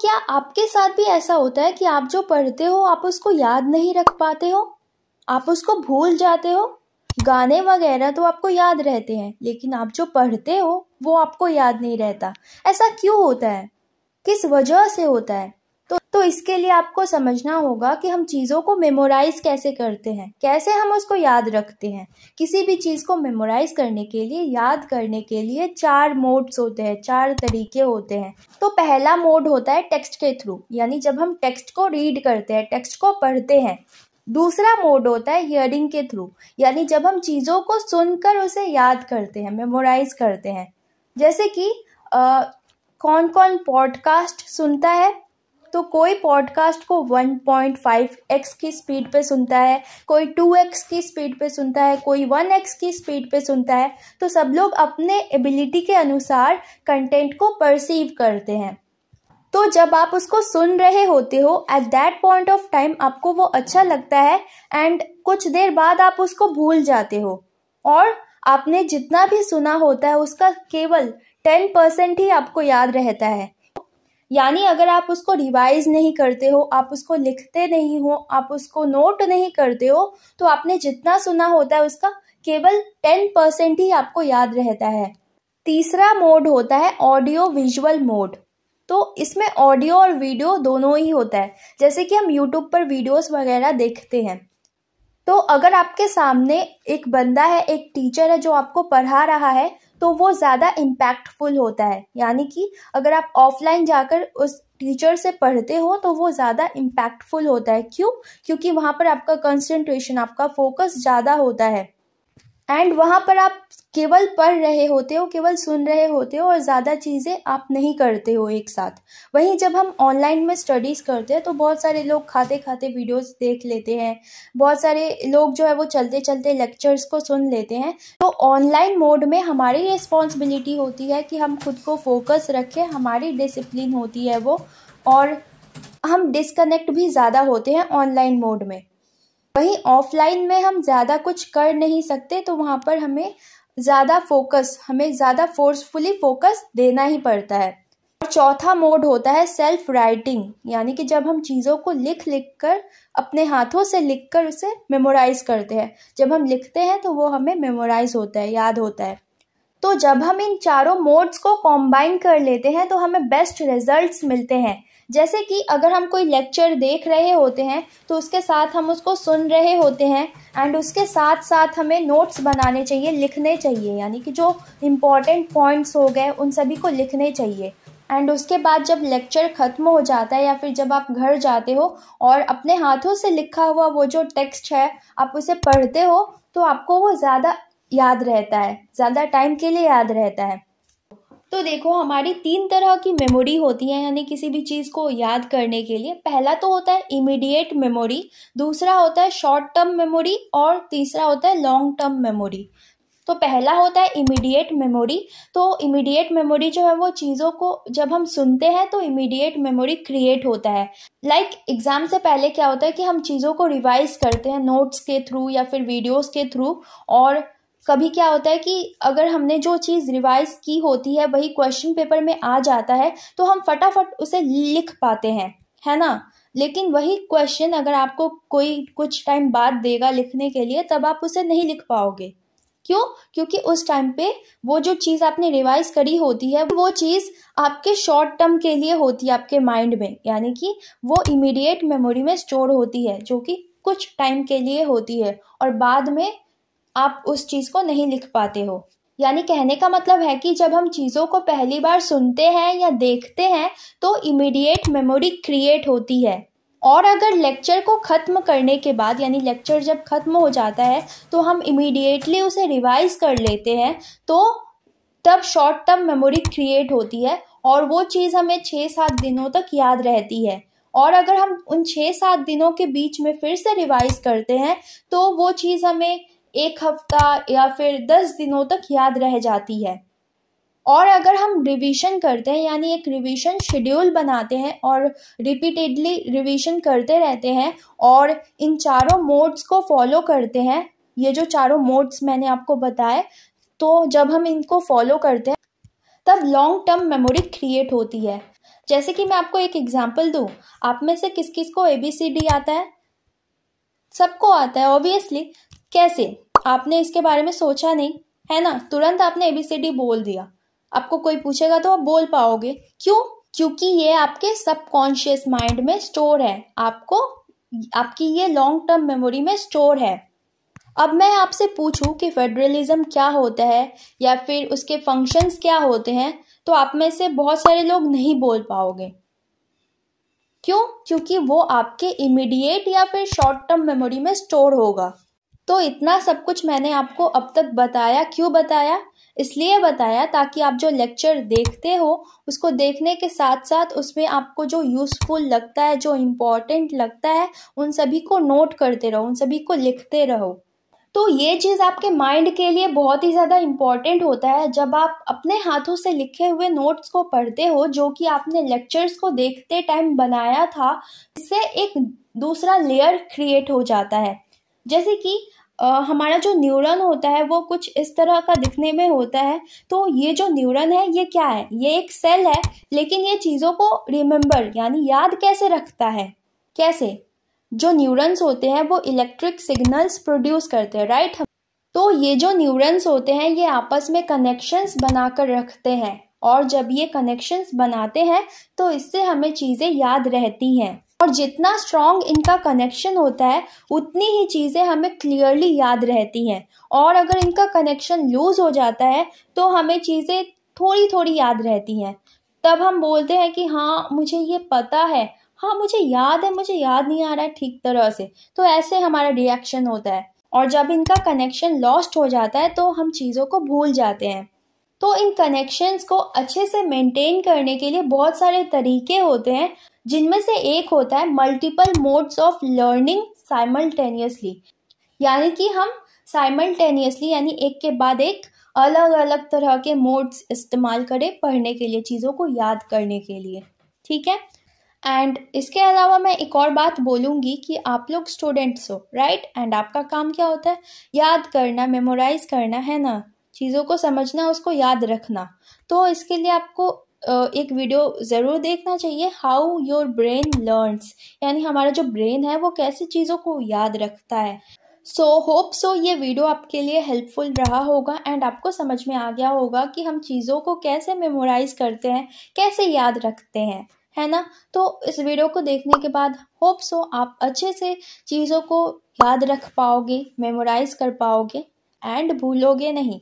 क्या आपके साथ भी ऐसा होता है कि आप जो पढ़ते हो आप उसको याद नहीं रख पाते हो आप उसको भूल जाते हो गाने वगैरह तो आपको याद रहते हैं लेकिन आप जो पढ़ते हो वो आपको याद नहीं रहता ऐसा क्यों होता है किस वजह से होता है तो तो इसके लिए आपको समझना होगा कि हम चीज़ों को मेमोराइज कैसे करते हैं कैसे हम उसको याद रखते हैं किसी भी चीज़ को मेमोराइज करने के लिए याद करने के लिए चार मोड्स होते हैं चार तरीके होते हैं तो पहला मोड होता है टेक्स्ट के थ्रू यानी जब हम टेक्स्ट को रीड करते हैं टेक्स्ट को पढ़ते हैं दूसरा मोड होता है हियरिंग के थ्रू यानी जब हम चीज़ों को सुनकर उसे याद करते हैं मेमोराइज करते हैं जैसे कि आ, कौन कौन पॉडकास्ट सुनता है तो कोई पॉडकास्ट को 1.5x की स्पीड पे सुनता है कोई 2x की स्पीड पे सुनता है कोई 1x की स्पीड पे सुनता है तो सब लोग अपने एबिलिटी के अनुसार कंटेंट को परसीव करते हैं तो जब आप उसको सुन रहे होते हो at that point of time आपको वो अच्छा लगता है एंड कुछ देर बाद आप उसको भूल जाते हो और आपने जितना भी सुना होता है उसका केवल टेन परसेंट ही आपको याद रहता है यानी अगर आप उसको रिवाइज नहीं करते हो आप उसको लिखते नहीं हो आप उसको नोट नहीं करते हो तो आपने जितना सुना होता है उसका केवल टेन परसेंट ही आपको याद रहता है तीसरा मोड होता है ऑडियो विजुअल मोड तो इसमें ऑडियो और वीडियो दोनों ही होता है जैसे कि हम यूट्यूब पर वीडियोस वगैरह देखते हैं तो अगर आपके सामने एक बंदा है एक टीचर है जो आपको पढ़ा रहा है तो वो ज़्यादा इम्पैक्टफुल होता है यानी कि अगर आप ऑफलाइन जाकर उस टीचर से पढ़ते हो तो वो ज़्यादा इम्पैक्टफुल होता है क्यों क्योंकि वहाँ पर आपका कंसंट्रेशन आपका फोकस ज़्यादा होता है एंड वहाँ पर आप केवल पढ़ रहे होते हो केवल सुन रहे होते हो और ज़्यादा चीज़ें आप नहीं करते हो एक साथ वहीं जब हम ऑनलाइन में स्टडीज़ करते हैं तो बहुत सारे लोग खाते खाते वीडियोस देख लेते हैं बहुत सारे लोग जो है वो चलते चलते लेक्चर्स को सुन लेते हैं तो ऑनलाइन मोड में हमारी रिस्पॉन्सिबिलिटी होती है कि हम खुद को फोकस रखें हमारी डिसिप्लिन होती है वो और हम डिसकनेक्ट भी ज़्यादा होते हैं ऑनलाइन मोड में वहीं ऑफलाइन में हम ज़्यादा कुछ कर नहीं सकते तो वहाँ पर हमें ज़्यादा फोकस हमें ज़्यादा फोर्सफुली फोकस देना ही पड़ता है और चौथा मोड होता है सेल्फ राइटिंग यानी कि जब हम चीज़ों को लिख लिख कर अपने हाथों से लिख कर उसे मेमोराइज करते हैं जब हम लिखते हैं तो वो हमें मेमोराइज होता है याद होता है तो जब हम इन चारों मोड्स को कॉम्बाइन कर लेते हैं तो हमें बेस्ट रिजल्ट मिलते हैं जैसे कि अगर हम कोई लेक्चर देख रहे होते हैं तो उसके साथ हम उसको सुन रहे होते हैं एंड उसके साथ साथ हमें नोट्स बनाने चाहिए लिखने चाहिए यानी कि जो इम्पॉर्टेंट पॉइंट्स हो गए उन सभी को लिखने चाहिए एंड उसके बाद जब लेक्चर ख़त्म हो जाता है या फिर जब आप घर जाते हो और अपने हाथों से लिखा हुआ वो जो टेक्स्ट है आप उसे पढ़ते हो तो आपको वो ज़्यादा याद रहता है ज़्यादा टाइम के लिए याद रहता है तो देखो हमारी तीन तरह की मेमोरी होती है यानी किसी भी चीज़ को याद करने के लिए पहला तो होता है इमीडिएट मेमोरी दूसरा होता है शॉर्ट टर्म मेमोरी और तीसरा होता है लॉन्ग टर्म मेमोरी तो पहला होता है इमीडिएट मेमोरी तो इमीडिएट मेमोरी जो है वो चीज़ों को जब हम सुनते हैं तो इमीडिएट मेमोरी क्रिएट होता है लाइक like, एग्ज़ाम से पहले क्या होता है कि हम चीज़ों को रिवाइज करते हैं नोट्स के थ्रू या फिर वीडियोस के थ्रू और कभी क्या होता है कि अगर हमने जो चीज़ रिवाइज की होती है वही क्वेश्चन पेपर में आ जाता है तो हम फटाफट उसे लिख पाते हैं है ना लेकिन वही क्वेश्चन अगर आपको कोई कुछ टाइम बाद देगा लिखने के लिए तब आप उसे नहीं लिख पाओगे क्यों क्योंकि उस टाइम पे वो जो चीज़ आपने रिवाइज करी होती है वो चीज़ आपके शॉर्ट टर्म के लिए होती है आपके माइंड में यानी कि वो इमीडिएट मेमोरी में स्टोर होती है जो कि कुछ टाइम के लिए होती है और बाद में आप उस चीज़ को नहीं लिख पाते हो यानी कहने का मतलब है कि जब हम चीज़ों को पहली बार सुनते हैं या देखते हैं तो इमीडिएट मेमोरी क्रिएट होती है और अगर लेक्चर को ख़त्म करने के बाद यानी लेक्चर जब ख़त्म हो जाता है तो हम इमीडिएटली उसे रिवाइज कर लेते हैं तो तब शॉर्ट टर्म मेमोरी क्रिएट होती है और वो चीज़ हमें छः सात दिनों तक याद रहती है और अगर हम उन छः सात दिनों के बीच में फिर से रिवाइज करते हैं तो वो चीज़ हमें एक हफ्ता या फिर दस दिनों तक याद रह जाती है और अगर हम रिवीजन करते हैं यानी एक रिवीजन शेड्यूल बनाते हैं और रिपीटेडली रिवीजन करते रहते हैं और इन चारों मोड्स को फॉलो करते हैं ये जो चारों मोड्स मैंने आपको बताए तो जब हम इनको फॉलो करते हैं तब लॉन्ग टर्म मेमोरी क्रिएट होती है जैसे कि मैं आपको एक एग्जाम्पल दूँ आप में से किस किस को ए बी सी डी आता है सबको आता है ऑब्वियसली कैसे आपने इसके बारे में सोचा नहीं है ना तुरंत आपने एबीसीडी बोल दिया आपको कोई पूछेगा तो आप बोल पाओगे क्यों क्योंकि ये आपके सबकॉन्शियस माइंड में स्टोर है आपको आपकी ये लॉन्ग टर्म मेमोरी में स्टोर है अब मैं आपसे पूछूं कि फेडरलिज्म क्या होता है या फिर उसके फंक्शंस क्या होते हैं तो आप में से बहुत सारे लोग नहीं बोल पाओगे क्यों क्योंकि वो आपके इमीडिएट या फिर शॉर्ट टर्म मेमोरी में स्टोर होगा तो इतना सब कुछ मैंने आपको अब तक बताया क्यों बताया इसलिए बताया ताकि आप जो लेक्चर देखते हो उसको देखने के साथ साथ उसमें आपको जो यूज़फुल लगता है जो इम्पॉर्टेंट लगता है उन सभी को नोट करते रहो उन सभी को लिखते रहो तो ये चीज़ आपके माइंड के लिए बहुत ही ज़्यादा इम्पॉर्टेंट होता है जब आप अपने हाथों से लिखे हुए नोट्स को पढ़ते हो जो कि आपने लेक्चर्स को देखते टाइम बनाया था इससे एक दूसरा लेयर क्रिएट हो जाता है जैसे कि हमारा जो न्यूरन होता है वो कुछ इस तरह का दिखने में होता है तो ये जो न्यूरन है ये क्या है ये एक सेल है लेकिन ये चीज़ों को रिमेंबर यानी याद कैसे रखता है कैसे जो न्यूरन्स होते हैं वो इलेक्ट्रिक सिग्नल्स प्रोड्यूस करते हैं राइट तो ये जो न्यूरन्स होते हैं ये आपस में कनेक्शंस बनाकर रखते हैं और जब ये कनेक्शंस बनाते हैं तो इससे हमें चीज़ें याद रहती हैं और जितना स्ट्रॉन्ग इनका कनेक्शन होता है उतनी ही चीज़ें हमें क्लियरली याद रहती हैं और अगर इनका कनेक्शन लूज़ हो जाता है तो हमें चीज़ें थोड़ी थोड़ी याद रहती हैं तब हम बोलते हैं कि हाँ मुझे ये पता है हाँ मुझे याद है मुझे याद नहीं आ रहा है ठीक तरह से तो ऐसे हमारा रिएक्शन होता है और जब इनका कनेक्शन लॉस्ट हो जाता है तो हम चीज़ों को भूल जाते हैं तो इन कनेक्शंस को अच्छे से मेंटेन करने के लिए बहुत सारे तरीके होते हैं जिनमें से एक होता है multiple modes of learning simultaneously यानी कि हम साइमल्टेनियसली यानी एक के बाद एक अलग अलग तरह के मोड्स इस्तेमाल करें पढ़ने के लिए चीज़ों को याद करने के लिए ठीक है एंड इसके अलावा मैं एक और बात बोलूँगी कि आप लोग स्टूडेंट्स हो राइट एंड आपका काम क्या होता है याद करना मेमोराइज करना है ना चीज़ों को समझना उसको याद रखना तो इसके लिए आपको एक वीडियो ज़रूर देखना चाहिए हाउ योर ब्रेन लर्नस यानी हमारा जो ब्रेन है वो कैसे चीज़ों को याद रखता है सो होप सो ये वीडियो आपके लिए हेल्पफुल रहा होगा एंड आपको समझ में आ गया होगा कि हम चीज़ों को कैसे मेमोराइज करते हैं कैसे याद रखते हैं है ना तो इस वीडियो को देखने के बाद होप सो आप अच्छे से चीज़ों को याद रख पाओगे मेमोराइज कर पाओगे एंड भूलोगे नहीं